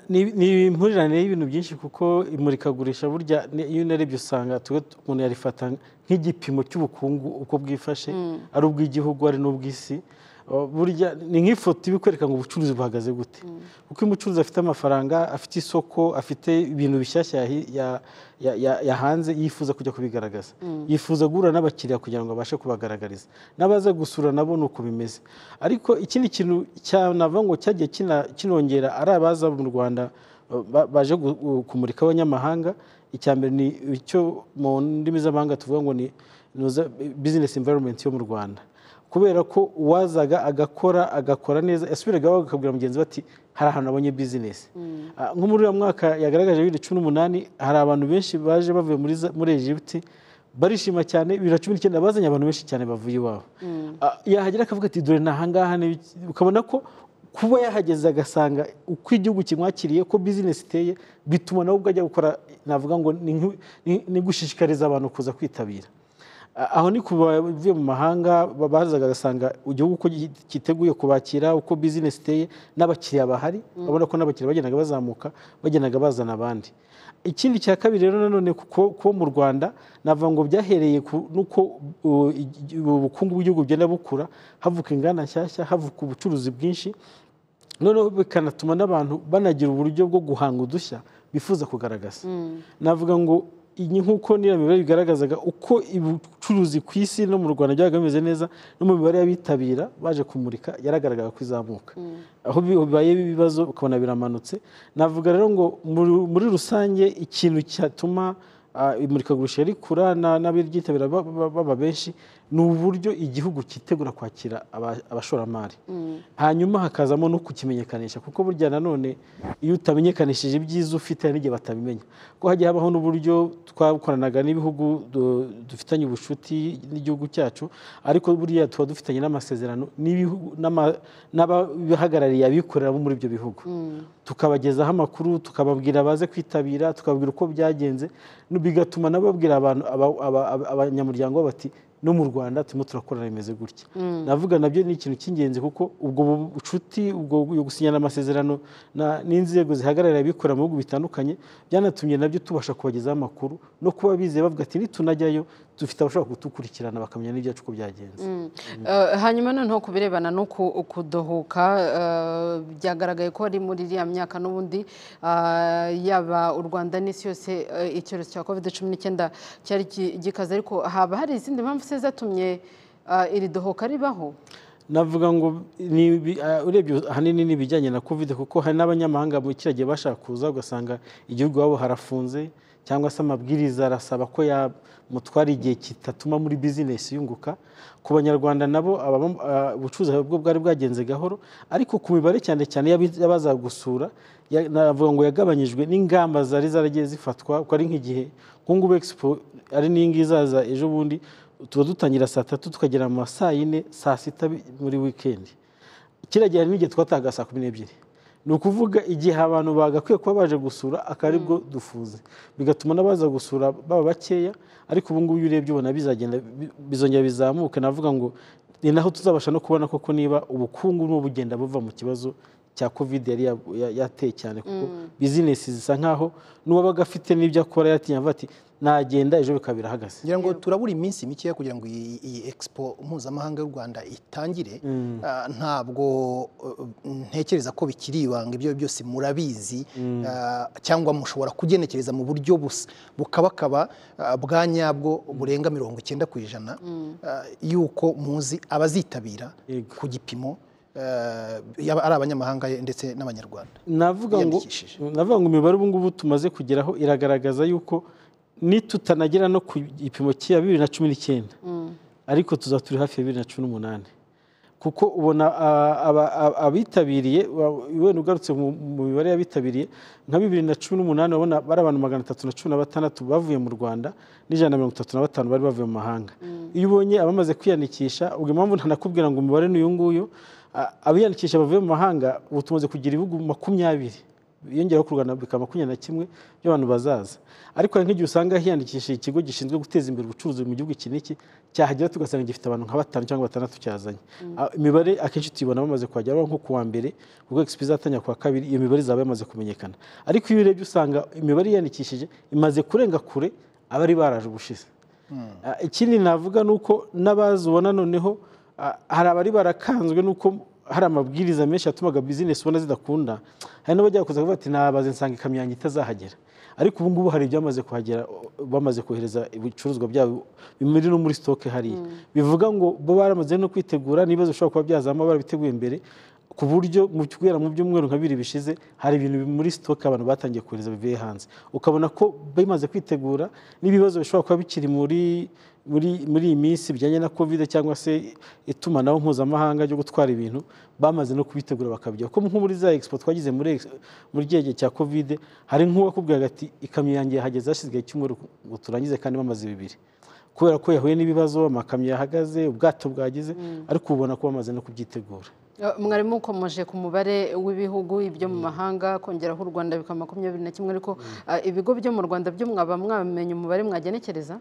ni impurirane y'ibintu byinshi kuko imurikagurisha burya iyo unarebye usanga umuntu yarifata nk'igipimo cy'ubukungu uko bwifashe mm. ari ubw'igihugu ari n'ubw'isi burya ni nk'ifoto ibikwereka ngo ubucuruzi buhagaze gute mm. kuko umucuruzi afite amafaranga afite isoko afite ibintu bishyashya yahanze yifuza kujya kubigaragaza mm. yifuza guhura n'abakiriya kugira ngo abashe kubagaragariza n'abaza gusura nabo ni uko bimeze ariko ikindi kintu cyanavuga ngo cyagiye kinongera ari abaza mu rwanda baje kumurika abanyamahanga icya mbere ni icyo mu ndimi z'amahanga tuvuga ngo ni bizinesi imvayironimenti yo mu rwanda kubera ko uwazaga agakora agakora neza yasubiraga akabwira mugenzi we ati hari ahantu abonye bizinesi mm. ah, nko muri uyu mwaka yagaragaje bibiri cumi n'umunani hari abantu benshi baje bavuye muri egiputi barishima cyane bibiri na cumi n'icyenda bazanye abantu benshi cyane bavuye iwabo mm. ah, yahagera akavuga ati dore ni ahangaha ukabona ko kuba yahageze agasanga uko igihugu kimwakiriye ko bizinesi iteye bituma nawe ubwo ajya gukora navuga ngo ni gushishikariza abantu kuza kwitabira aho ni ku bavuye mu mahanga bazaga bagasanga igihugu uko cyiteguye kubakira uko bizinesi iteye n'abakiriya bahari mm. urabona ko n'abakiriya bagendaga bazamuka bagendaga bazana abandi ikindi cya kabiri rero nanone ko mu rwanda navuga ngo byahereye n'uko ubukungu bw'igihugu bugenda bukura havuka inganda nshyashya havuka ubucuruzi bwinshi noneho bikanatuma n'abantu banagira uburyo bwo guhanga udushya bifuza kugaragaza mm. navuga ngo iyi nk'uko n'iyo mibare bigaragazaga uko ubucuruzi ku isi no mu rwanda byabaga bimeze neza no mu mibare y'abitabira baje kumurika yaragaragara ko izamuka mm. aho bibaye ibibazo ukabona biramanutse navuga rero ngo muri rusange ikintu cyatuma ah, imurikagurisha rikura n'abiryitabira baba benshi ni uburyo igihugu cyitegura kwakira abashoramari mm. hanyuma hakazamo no kukimenyekanisha kuko burya nanone iyo utamenyekanishije ibyiza ufite hari n'igihe batabimenya ko hajya habaho n'uburyo twakoranaga n'ibihugu dufitanye ubucuti n'igihugu cyacu ariko buriya tuba dufitanye n'amasezerano n'abahagarariye abikorera muri ibyo bihugu mm. tukabagezaho amakuru tukababwira baze kwitabira tukababwira uko byagenze bigatuma nabo babwira abanyamuryango bati no mu rwanda turimo turakorana bimeze gutya mm. navuga nabyo ni ikintu cy'ingenzi kuko ubwo bucuti ubwo gusinyana amasezerano n'inzego zihagararira abikorera mu bihugu bitandukanye byanatumye nabyo tubasha kubagezaho amakuru no kuba bizeye bavuga ati nitunajyayo dufite abashobora kudukurikirana bakamenya n'ibyacu uko byagenze mm. eh, hanyuma noneho ku birebana no kudohoka eh, byagaragaye ko ari muri iriya myaka n'ubundi eh, yaba u rwanda n'isi yose icyorezo cya covid cumi n'icyenda cyari gikaze ariko haba hari izindi mpamvu se zatumye eh, iri dohoka ribaho navuga ngo eh, urebye ahanini ni na kovide kuko hari n'abanyamahanga mu kiragiye bashaka kuza ugasanga igihugu iwabo harafunze cyangwa se amabwiriza arasaba ko yamutwara igihe kitatuma muri bizinesi yunguka ku banyarwanda nabo eh, ubucuruzi bwo bwari bwagenze gahoro ariko ku mibare cyane cyane y'abaza gusura navuga ngo yagabanyijwe n'ingamba zari zaragiye zifatwa uko ari nk'igihe nkungu expo ari n'iyi ngiyi izaza ejo bundi tuba dutangira saa tatu tukagera mu saa yine saa sita muri wikendi kiriya gihe hari n'igihe twatahaga saa kumi n'ebyiri ni ukuvuga igihe abantu bagakwiye kuba baje gusura akaba aribwo mm. dufuze bigatuma n'abaza gusura baba bakeya ariko ubu ngubu iyo urebye ubona bizagenda bizongera bizamuka navuga ngo ni naho tuzabasha no kubona koko niba ubukungu bugenda buva mu kibazo cya covid yari yateye cyane kuko mm. bizinesi zisa nkaho n'uwabaga afite n'ibyo akora yatinya ati nagenda ejo bikaba birahagaze ngira ngo turabura iminsi mikeya kugira ngo iyi expo mpuzamahanga y'u rwanda itangire mm. ah, ntabwo uh, ntekereza ko bikiri ibanga ibyo byose murabizi mm. ah, cyangwa mushobora kugenekereza mu buryo busa bukabakaba ah, bwa nyabwo burenga mirongo icyenda ku ijana y'uko muzi abazitabira ku gipimo Eh, ari abanyamahanga ndetse n'abanyarwanda navuga ngo navuga ngo imibare ubu ngubu tumaze kugeraho iragaragaza yuko nitutanagera no ku gipimo cya bibiri na cumi n'icyenda mm. ariko tuza turi hafi ya bibiri na cumi n'umunani kuko ubona abitabiriye wenda ugarutse mu mibare y'abitabiriye nka bibiri na cumi n'umunani urabona bari abantu magana atatu na cumi na batandatu bavuye mu rwanda n'ijana na mirongo itatu na batanu bari bavuye mu mahanga mm. iyo ubonye abamaze kwiyandikisha ubwo impamvu ntanakubwira ngo umubare ni uyu nguyu abiyandikisha bavuye mu mahanga ubu tumaze kugira ibihugu makumyabiri yongeraho ku rwanda bikaba makumyabiri na kimwe by'abantu bazaza ariko nk'igihe usanga hiyandikishije ikigo gishinzwe guteza imbere ubucuruzi mu gihugu iki n'iki cyahagera tugasanga gifite abantu nka batanu cyangwa batandatu cyazanye imibare akenshi tuyibona bamaze kuhagera nko ku wa mbere ubwo egisipi izatanya ku wa kabiri iyo mibare izaba yamaze kumenyekana ariko iyo urebye usanga imibare yiyandikishije imaze kurenga kure abari baraje ubushize hmm. ikindi navuga ni uko n'abazi ubona noneho Ah, hari abari barakanzwe n'uko hari amabwiriza menshi yatumaga bizinesi ubona zidakunda hari n'abajya bakuza bavuga ati nabaze nsanga ikamyo yanjye itazahagera ariko ubu ngubu hari ibyamaze kuhagera bamaze kohereza ibicuruzwa byabo biri no muri sitoke hariya hmm. bivuga ngo bo baramaze no kwitegura n'ibibazo bishobora kuba byazamo barabiteguye imbere ku buryo mu guhera mu byumweru nka bibiri bishize hari ibintu muri sitoke abantu batangiye kohereza bivuye hanze ukabona ko bimaze kwitegura n'ibibazo bishobora kuba bikiri muri muri iyi minsi bijyanye na kovide cyangwa se itumanaho mpuzamahanga ryo gutwara ibintu bamaze no kubitegura bakabijya kuko nk'uri za expo twagize muri gihe cya kovide hari nk'uwakubwiraga ati ikamyo yanjye yahageze hashize igihe cy'umweru ngo turangize kandi bamaze bibiri kubera ko yahuye n'ibibazo amakamyo yahagaze ubwato bwageze mm. ariko ubona ko bamaze no kubyitegura mwarimu ukomeje ku mubare w'ibihugu ibyo mu mm. mahanga kongeraho u rwanda bikaba makumyabiri na kimwe ariko mm. ah, ibigo byo mu rwanda byo mwaba mwamenye umubare mwagenekereza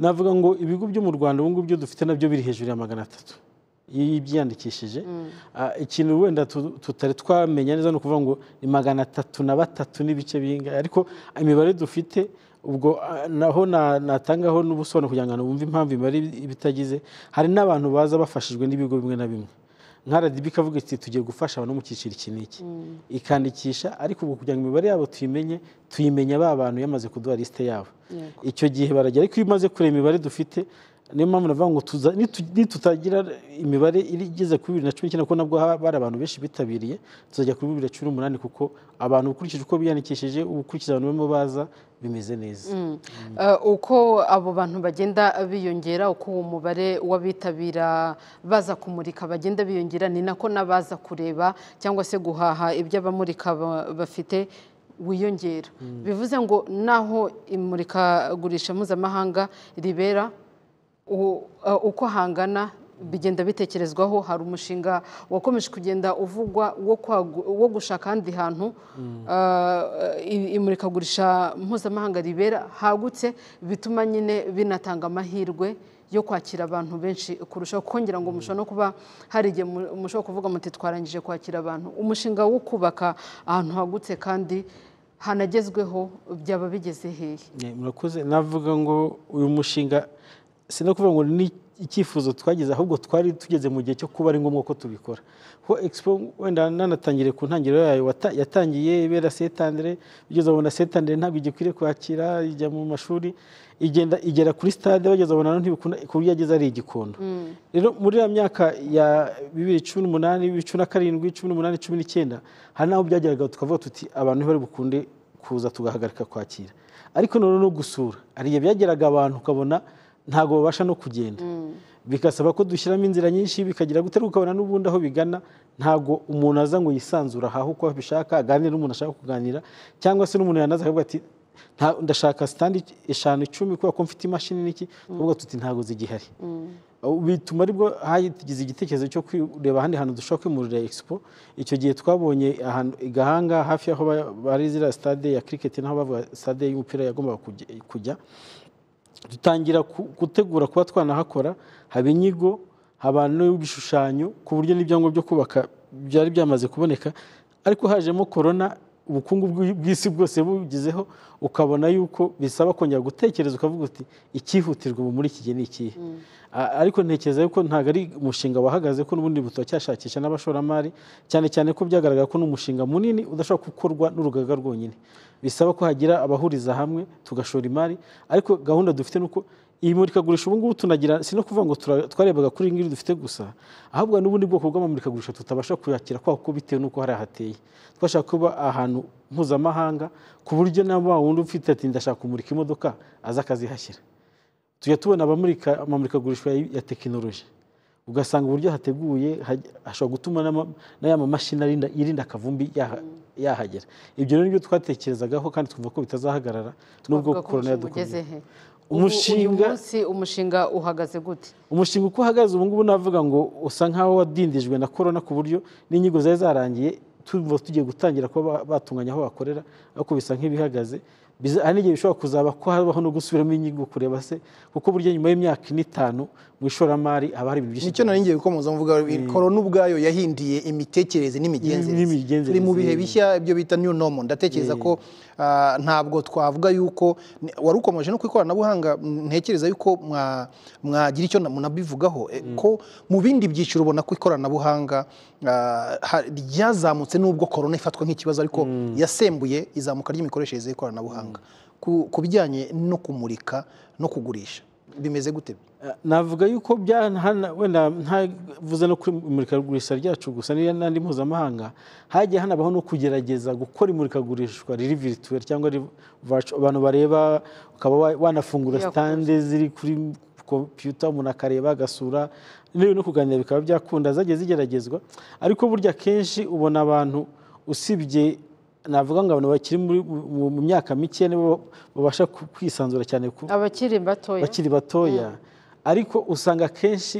navuga ngo ibigo byo mu rwanda ubu byo dufite nabyo biri hejuru ya magana atatu iyo mm. ah, ikintu wenda tutari twamenya neza ni ukuvuga ngo ni magana atatu na batatu n'ibice bingana ariko imibare dufite ubwo ah, naho natangaho n'ubusobanuro kugira ngo wumve impamvu imibare ibitagize hari n'abantu baza bafashijwe n'ibigo bimwe na bimwe nka RDB ikavuga iti tugiye gufasha abantu mu cyiciro iki n'iki mm. ikandikisha ariko ubu kugira ngo imibare yabo tuyimenye tuyimenya ba bantu yamaze kuduha lisite yabo icyo gihe barajya ariko iyo umaze kureba imibare dufite niyo mpamvu navuga ngo nitutagira imibare igeze kuri bibiri na cumi n'icyenda kuko nabwo bari abantu benshi bitabiriye tuzajya kuri bibiri na cumi n'umunani kuko abantu ukurikije uko biyandikishije ubukurikiza abantu barimo baza bimeze neza mm. eh, uko abo bantu bagenda biyongera uko uwo mubare w'abitabira baza kumurika bagenda biyongera ni nako n'abaza kureba cyangwa se guhaha ibyo abamurika bafite wiyongera mm. bivuze ngo naho imurikagurisha mpuzamahanga ribera Eh, uko hangana bigenda bitekerezwaho hari umushinga wakomeje kugenda uvugwa wo gushaka ahandi hantu hmm. eh, imurikagurisha mpuzamahanga ribera hagutse bituma nyine binatanga amahirwe yo kwakira abantu benshi kurushaho kongera ngo hmm. mushobora no kuba hari igihe mushobora kuvuga muti twarangije kwakira abantu umushinga wo kubaka ahantu hagutse kandi hanagezweho byaba bigeze hehe murakoze navuga ngo uyu mushinga si no kuvuga ngo ni icyifuzo twagize ahubwo twari tugeze mu gihe cyo kuba ari ngombwa ko tubikora kuko expo wenda nanatangiriye ku ntangiriro yayo yatangiye ibera setandere ugeze abona setandere ntabwo igikwiriye kwakira ijya mu mashuri igenda igera kuri stade bageze abona ntibikunda ku buryo yageze ari igikondo mm. rero muri ya myaka ya bibiri cumi n'umunani bibiri cumi na karindwi cumi n'umunani cumi n'icyenda hari n'aho byageraga tukavuga tuti abantu ntibari bukunde kuza tugahagarika kwakira ariko noneho no gusura hari igihe byageraga abantu ukabona ntabwo babasha no kugenda mm. bigasaba ko dushyiramo inzira nyinshi bikagira gutera ukabona n'ubundi aho bigana ntabwo umuntu aza ngo yisanzure ahahe uko abishaka aganire n'umuntu ashaka kuganira cyangwa se n'umuntu yanaza akavuga ati ndashaka sitandi eshanu icumi kubera ko mfite imashini n'iki tuvuga mm. tuti ntabwo zigihari mm. bituma aribwo hagize igitekerezo cyo kureba ahandi hantu dushobora kwimurira expo icyo gihe twabonye ahantu i gahanga hafi aho bari ziriya sitade ya kiriketi n'aho bavuga sitade y'umupira yagombaga kujya dutangira gutegura kuba twanahakora haba inyigo haba n'ibishushanyo ku buryo n'ibyangombwa byo kubaka byari byamaze kuboneka ariko hajemo korona ubukungu bw'isi bwose bugezeho ukabona yuko bisaba kongera gutekereza ukavuga uti icyihutirwa ubu muri iki gihe ni ikihe mm. ariko ntekereza yuko ntabwo ari umushinga wahagaze ko n'ubundi butocyashakisha n'abashoramari cyane cyane ko byagaragara ko umushinga munini udashobora gukorwa n'urugaga rwonyine bisaba ko hagira abahuriza hamwe tugashora imari ariko gahunda dufite ni uko iyi murikagurisha ubu ngubu tunagira si no kuvuga ngo twarebaga kuri iri ngiri dufite gusa ahubwo n'ubundi bwoko bw'amamurikagurisha tutabasha kuyakira kuko bitewe n'uko hari hateye twashaka kuba ahantu mpuzamahanga ku buryo naba wundi ufite ati ndashaka kumurika imodoka aza akazihashyira tujya tubona abamurika amamurikagurisha ya tekinoloji ugasanga uburyo hateguye hashobora gutuma n'aya mamashini yirinda akavumbi yahagera ibyo rero nibyo twatekerezagaho kandi twumva ko bitazahagarara nubwo korona yadukomeje umushinga umushinga uhagaze gute umushinga uko uhagaze ubu ngubu navuga ngo usa nkaho wadindijwe na korona ku buryo n'inyigo zari zarangiye tuba tugiye gutangira kuba batunganya aho bakorera ariko bisa nk'ibihagaze hari n'igihe bishobora kuzaba ko habaho no gusubiramo inyigo kureba se kuko burya nyuma y'imyaka n'itanu mu ishoramari haba hari ibintu byinshi nicyo naringiye gukomeza mvuga eh, korona ubwayo yahindiye imitekerereze n'imigenzereze turi mu bihe bishya ibyo bita new normal ndatekereza eh. ko ah, ntabwo twavuga yuko wari ukomeje no ku ikoranabuhanga ntekereza yuko mwagira icyo munabivugaho eh, mm. ko mu bindi byiciro ubona ko ikoranabuhanga ah, ryazamutse n'ubwo korona ifatwa nk'ikibazo ariko mm. yasembuye izamuka ry'imikoreshereze y'ikoranabuhanga mm. ku bijyanye no kumurika no kugurisha bimeze gute navuga yuko wenda ntavuze no kuri imurikagurisha ryacu gusa n'andi mpuzamahanga hagiye hanabaho no kugerageza gukora imurikagurishwa riri virituweli cyangwa abantu bareba ukaba wanafungura sitande ziri kuri kompiyuta umuntu akareba agasura n'ibintu no kuganira bikaba byakunda zagiye zigeragezwa ariko burya kenshi ubona abantu usibye navuga ngo abantu bakiri mu myaka mike nibo babasha kwisanzura cyane abakiri batoya ariko usanga akenshi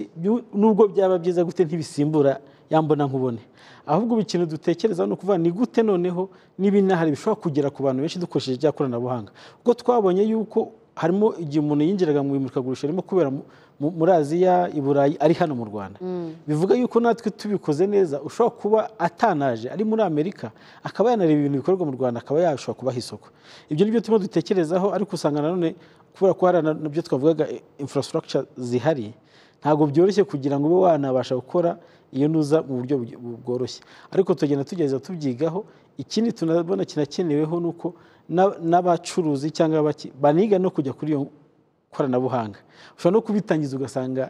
nubwo byaba byiza gute ntibisimbura yambona nkubone ahubwo ikintu dutekereza ni ukuvuga ni gute noneho n'ibinahari bishobora kugera ku bantu benshi dukoresheje irya koranabuhanga ubwo twabonye yuko harimo igihe umuntu yinjiraga mu imurikagurisha ririmo kubera muri aziya i burayi ari hano mu rwanda mm. bivuga yuko natwe tubikoze neza ushobora kuba atanaje ari muri amerika akaba yanareba ibintu bikorerwa mu rwanda akaba yashobora kubaha isoko ibyo ni byo turimo dutekerezaho ariko usanga nanone kubera ko hari nabyo twavugaga eh, infrastructure zihari ntabwo byoroshye kugira ngo ube wanabasha gukora iyo ntuza mu buryo bworoshye ariko tugenda tugerageza tubyigaho ikindi tunabona kinakeneweho ni uko n'abacuruzi cyangwa baniga no kujya kuri iyo koranabuhanga ushobora no kubitangiza ugasanga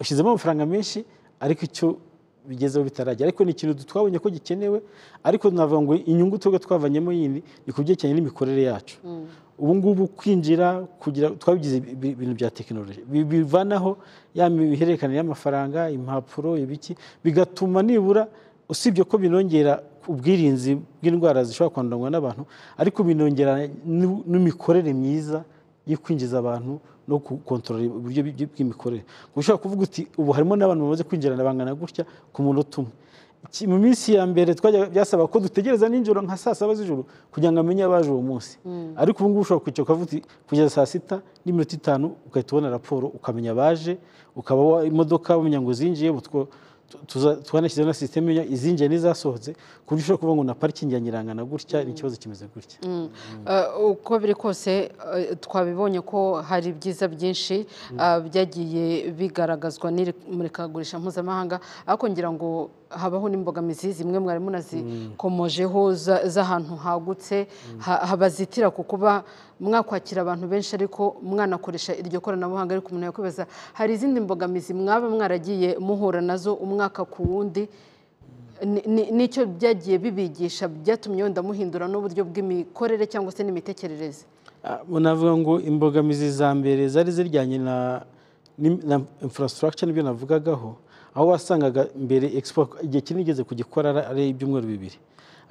ushyizemo amafaranga menshi ariko icyo bigezeho bitarajya ariko ni ikintu twabonye ko gikenewe ariko tunavuga ngo inyungu tuba twavanyemo yindi ni ku byerekeranye n'imikorere yacu mm. ubu ngubu kwinjira kugira twabigize ibintu bya tekinoloji bivanaho ya mihererekane y'amafaranga impapuro ibiki bigatuma nibura usibye ko binongera ubwirinzi bw'indwara zishobora kwandurwa n'abantu ariko binongera n'imikorere myiza yo kwinjiza abantu no gukontorora uburyo bw'imikorere ushobora kuvuga uti ubu harimo n'abantu bamaze kwinjirana bangana gutya ku munota umwe mu minsi ya mbere twajya byasaba ko dutegereza nijoro nka saa saba z'ijoro kugira ngo amenye abaje uwo munsi mm. ariko ubu ngubu ushobora kwicara ukavuga kugeza saa sita n'iminota itanu ugahita ubona raporo ukamenya abaje ukaba imodoka umenya zinjiye zinjiye twanashyizeho na sisiteme izinjiye n'izasohotse ku buryo ushobora kuvuga ngo na parikingi ya nyirangana gutya ni ikibazo kimeze gutya mm. uh, uko biri kose uh, twabibonye ko hari ibyiza byinshi mm. uh, byagiye bigaragazwa n'iri murikagurisha mpuzamahanga ariko ngira ngo habaho n'imbogamizi zimwe mwari munazikomojeho mm. z'ahantu hagutse mm. habazitira ku kuba mwakwakira abantu benshi ariko mwanakoresha iryo koranabuhanga ariko umuntu yakwibaza hari izindi mbogamizi mwaba mwaragiye muhura nazo umwaka ku wundi n'icyo byagiye bibigisha byatumye wenda muhindura n'uburyo bw'imikorere cyangwa se n'imitekerereze ah, navuga ngo imbogamizi za mbere zari ziryanye na infrastructure nibyo navugagaho aho wasangaga mbere expo igihe kinini igeze kugikora ari ibyumweru bibiri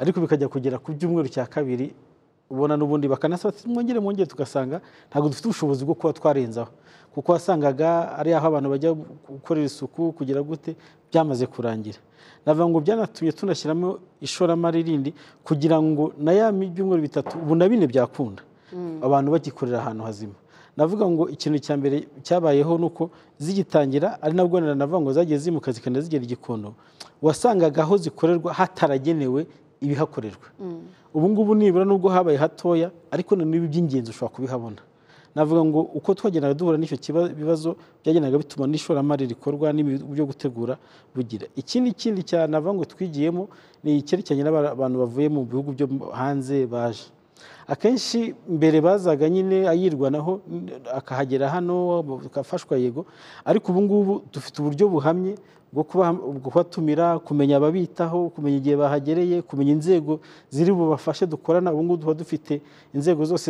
ariko bikajya kugera ku byumweru cya kabiri ubona n'ubundi bakanasaba mwongere mwongere tugasanga ntabwo dufite ubushobozi bwo kuba twarenzaho kuko wasangaga ari aho abantu bajya gukorera isuku kugira gute byamaze kurangira navuga ngo byanatumye tunashyiramo ishoramari rindi kugira ngo na ya byumweru bitatu ubu na bine byakunda mm. abantu bagikorera ahantu hazima navuga ngo ikintu cya mbere cyabayeho ni uko zigitangira ari nabwo nanavuga ngo zagiye zimuka zikanda zigera igikondo wasangaga aho zikorerwa hataragenewe ibihakorerwa mm. ubu ngubu nibura nubwo habaye hatoya ariko na n'ibi by'ingenzi ushobora kubihabona navuga ngo uko twagendaga duhura n'icyo bibazo byagenaga bituma n'ishoramari rikorwa byo gutegura bugira ikindi kindi cyanavuga ngo twigiyemo ni icyerekeranye n'abantu bavuye mu bihugu byo hanze baje akenshi mbere bazaga nyine ayirwa naho akahagera hano agafashwa yego ariko ubu ngubu dufite uburyo buhamye bwo kubatumira kumenya ababitaho kumenya igihe bahagereye kumenya inzego ziri bubafashe dukorana ubu ngubu tuba dufite inzego zose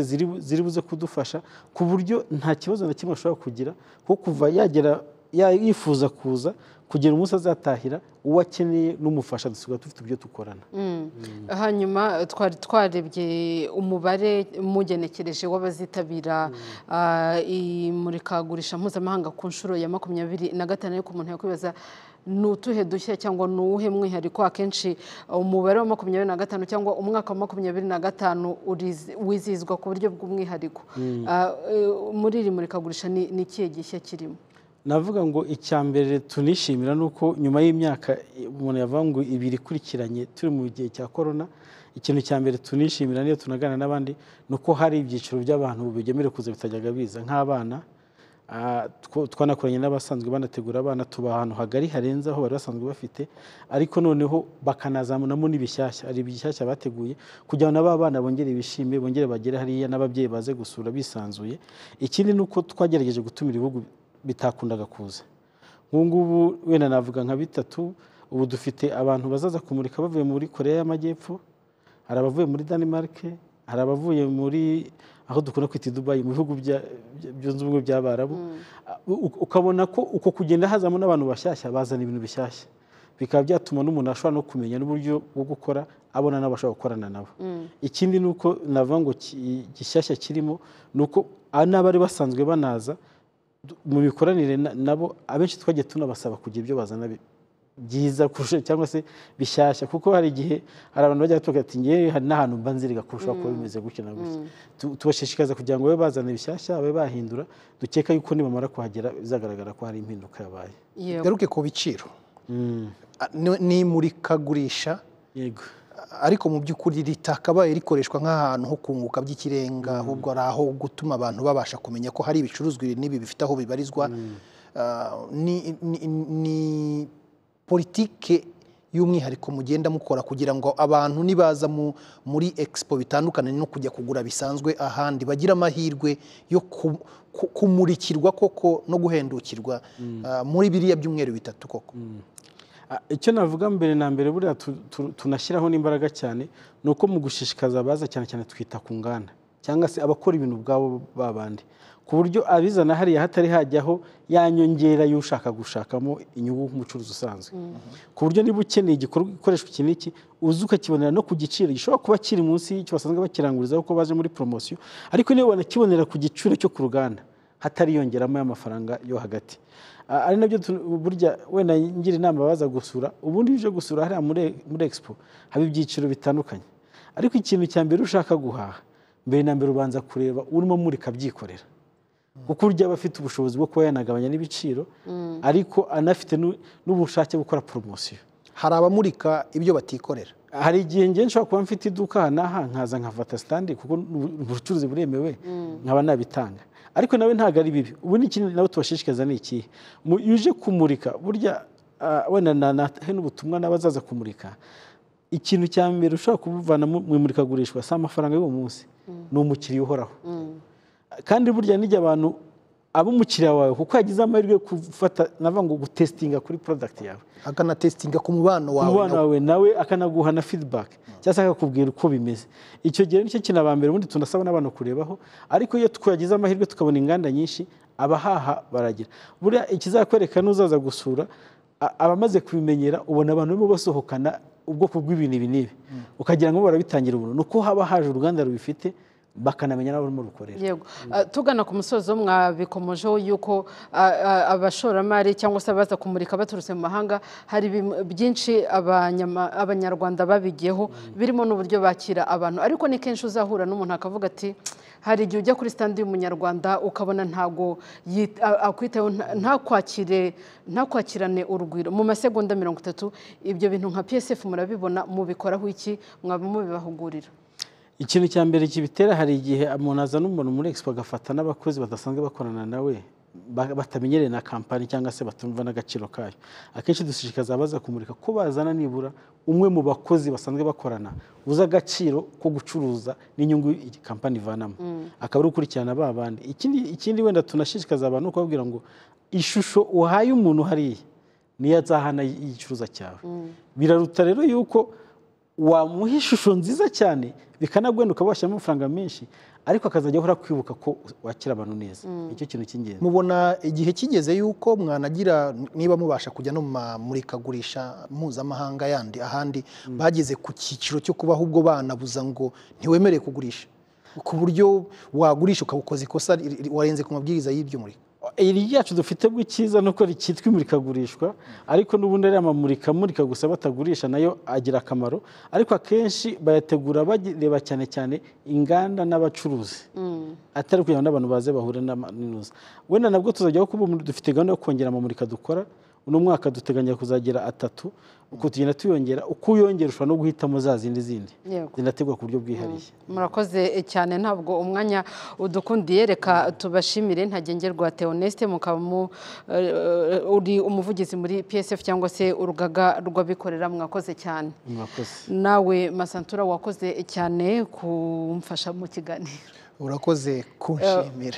ziri buze kudufasha ku buryo nta kibazo na kimwe ashobora kugira kuko kuva yagera yifuza kuza kugira umunsi azatahira uwo akeneye n'umufasha dusigaye dufite ibyo dukorana mm. hanyuma twari twarebye umubare umugenekereje w'abazitabira mm. ah, imurikagurisha mpuzamahanga ku nshuro ya makumyabiri na gatanu ariko umuntu yakwibaza ni utuhe dushya cyangwa ni uwuhe mwihariko akenshi umubare wa makumyabiri na gatanu cyangwa umwaka wa makumyabiri na gatanu wizihizwa ku buryo bw'umwihariko mm. ah, eh, muri iri murikagurisha ni ikihe gishya kirimo navuga ngo icya mbere tunishimira ni uko nyuma y'imyaka umuntu yavuga ngo ibiri ikurikiranye turi mu gihe cya korona ikintu cya mbere tunishimira niyo tunagana n'abandi ni uko hari ibyiciro by'abantu bigemere kuza bitajyaga biza nk'abana twanakoranye n'abasanzwe banategura abana tuba ahantu hagari harenze aho bari basanzwe bafite ariko noneho bakanazamunamo n'ibishyashya hari ibishyashya bateguye kugira ngo n'aba bana bongere bishime bongere bagere hariya n'ababyeyi baze gusura bisanzuye ikindi ni uko twagerageje gutumira ibihugu bitakundaga kuza nk'ubu ngubu wenda navuga nka bitatu ubu dufite abantu bazaza kumurika bavuye muri koreya y'amajyepfo hari abavuye muri danimarike hari abavuye muri aho dukunda kwita dubayi mu bihugu byunze ubumwe by'abarabu mm. ukabona ko uko kugenda hazamo n'abantu bashyashya bazana ibintu bishyashya bikaba byatuma n'umuntu ashobora no kumenya n'uburyo bwo gukora abona n'abashaka gukorana nabo mm. ikindi ni uko navuga ngo gishyashya kirimo ni uko n'abari basanzwe banaza mu mikoranire nabo abenshi twagiye tunabasaba kugira ibyo bazana byiza kurusha cyangwa se bishyashya kuko hari igihe hari abantu bajya batuka ati ngewe hari n'ahantu mba nzirika kurushaho kuba mm. bimeze gutya na gutya mm. tubashishikaza kugira ngo babe bazana ibishyashya babe bahindura dukeka yuko nibamara kuhagera bizagaragara ko hari impinduka yabaye garuke ku biciro mm. ni imurikagurisha yego ariko mu by'ukuri ritakabaye rikoreshwa nk'ahantu ho kunguka by'ikirenga mm. ahubwo ari aho gutuma abantu babasha kumenya ko hari ibicuruzwa ibi n'ibi bifite aho bibarizwa mm. ah, ni politike y'umwihariko mugenda mukora kugira ngo abantu nibaza muri expo bitandukanye no kujya kugura bisanzwe ahandi bagira amahirwe yo kumurikirwa koko no guhendukirwa mm. ah, muri biriya byumweru bitatu koko icyo navuga mbere na mbere buriya tunashyiraho n'imbaraga cyane ni uko mu gushishikaza abaza cyane cyane twita ku nganda cyangwa se abakora ibintu ubwabo babandi ku buryo abizana hariya hatari hajyaho yanyongera y'ushaka gushakamo inyungu nk'umucuruzi usanzwe mm-hmm. ku buryo niba ukeneye igikoresho iki n'iki uzi ukakibonera no ku giciro gishobora kuba kiri munsi y'icyo basanzwe bakiranguriza kuko baje muri poromosiyo ariko niba wanakibonera ku giciro cyo ku ruganda hatariyongeramo y'amafaranga yo hagati ari nabyo burya wenda ngira inama baza gusura ubundi iyo gusura hariya muri expo haba ibyiciro bitandukanye ariko ikintu cya mbere ushaka guhaha mbere na mbere ubanza kureba urimo muri kabyikorera kuko urya aba afite ubushobozi bwo kuba yanagabanya n'ibiciro mm. ariko anafite n'ubushake gukora poromosiyo hari abamurika ibyo batikorera hari igihe njye nshobora kuba mfite iduka aha n'aha nkaza nkafata sitandi kuko ubucuruzi buremewe mm. nkaba nabitanga ariko nawe ntabwo ari bibi ubu ni ikindi nawe tubashishikariza ni ikihe iyo uje kumurika burya wenda ntahe n'ubutumwa n'abazaza kumurika ikintu cya mbere ushobora kubuvana mu imurikagurishwa si amafaranga y'uwo munsi mm. ni umukiriya uhoraho mm. kandi burya nijya abantu ab'umukiriya wawe kuko yagize amahirwe yo gufata navuga ngo gutesitinga kuri porodagiti yawe akanatesitinga ku mubano wawe mubano wawe nawe akanaguha na fidibake cyangwa se akakubwira uko bimeze icyo gihe nicyo kintu mbere ubundi tunasaba n'abantu kurebaho ariko iyo twagize amahirwe tukabona inganda nyinshi abahaha baragira buriya ikizakwereka n'uzaza gusura abamaze kubimenyera ubona abantu barimo basohokana ubwoko bw'ibintu ibi n'ibi mm. ukagira ngo barabitangira ubuntu ni uko haba haje uruganda rubifite bakanamenya n'abo urimo rukorera yego eh, tugana ku musozo mwabikomojeho yuko eh, eh, abashoramari cyangwa se abaza kumurika baturutse mu mahanga hari byinshi abanyarwanda babigiyeho birimo n'uburyo bakira abantu ariko ni kenshi uzahura n'umuntu akavuga ati hari igihe ujya kuri sitade y'umunyarwanda ukabona ntago ntakwakire ntakwakirane urugwiro mu masegonda mirongo itatu ibyo bintu nka psf murabibona mubikoraho iki mwaba mubibahugurira ikintu cya mbere kibitera hari igihe umuntu azana umuntu muri expo agafata n'abakozi badasanzwe bakorana nawe batamenyereye na kampani cyangwa se batumva n'agaciro kayo akenshi dushishikariza abaza kumurika ko bazana nibura umwe mu bakozi basanzwe bakorana uza agaciro ko gucuruza n'inyungu kampani ivanamo mm. akaba ari ukurikirana ba bandi ikindi wenda tunashishikariza abantu ni ukubabwira ngo ishusho uhaye umuntu hariya niyo azahana y'igicuruza cyawe mm. biraruta rero yuko wamuha ishusho nziza cyane bikanagwenda ukaba washyiramo amafaranga menshi ariko akazajya ahora kwibuka ko wakira abantu neza mm. icyo kintu cy'ingenzi mubona igihe kigeze yuko mwanagira niba mubasha kujya no mu mamurikagurisha mpuzamahanga yandi ahandi mm. bageze ku cyiciro cyo kubaho ubwo banabuza ngo ntiwemere kugurisha ku buryo wagurisha ukabukoza ikosa warenze ku mabwiriza y'ibyo murika iri ryacu dufite bw'icyiza ni uko cyitwa imurikagurishwa ariko n'ubundi ariya mamurika gusa batagurisha nayo agira akamaro ariko akenshi bayategura bareba cyane cyane inganda n'abacuruzi mm. atari kugira ngo n'abantu baze bahure n'inuza wenda nabwo tuzajyaho kuba dufite gahunda yo kongera amamurika dukora uno mwaka duteganya kuzagira atatu uko tugenda tuyongera uko uyongera ushobora no guhitamo za zindi zindi zinategwa ku buryo bwihariye mm. murakoze eh, cyane ntabwo umwanya udukundiye reka tubashimire ntagengerwa teoneste mukaba eh, uri umuvugizi muri psf cyangwa se urugaga rw'abikorera mwakoze cyane nawe masantura wakoze cyane kumfasha mu kiganiro urakoze kunshimira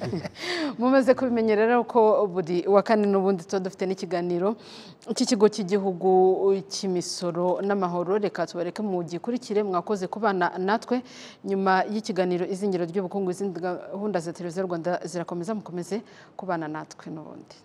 mumaze kubimenya rero ko buri wa kane n'ubundi tuba dufite n'ikiganiro cy'ikigo cy'igihugu cy'imisoro n'amahoro reka tubareke mu gikurikire mwakoze kubana natwe nyuma y'ikiganiro izingiro ry'ubukungu izindi gahunda za televiziyo rwanda zirakomeza mukomeze kubana natwe n'ubundi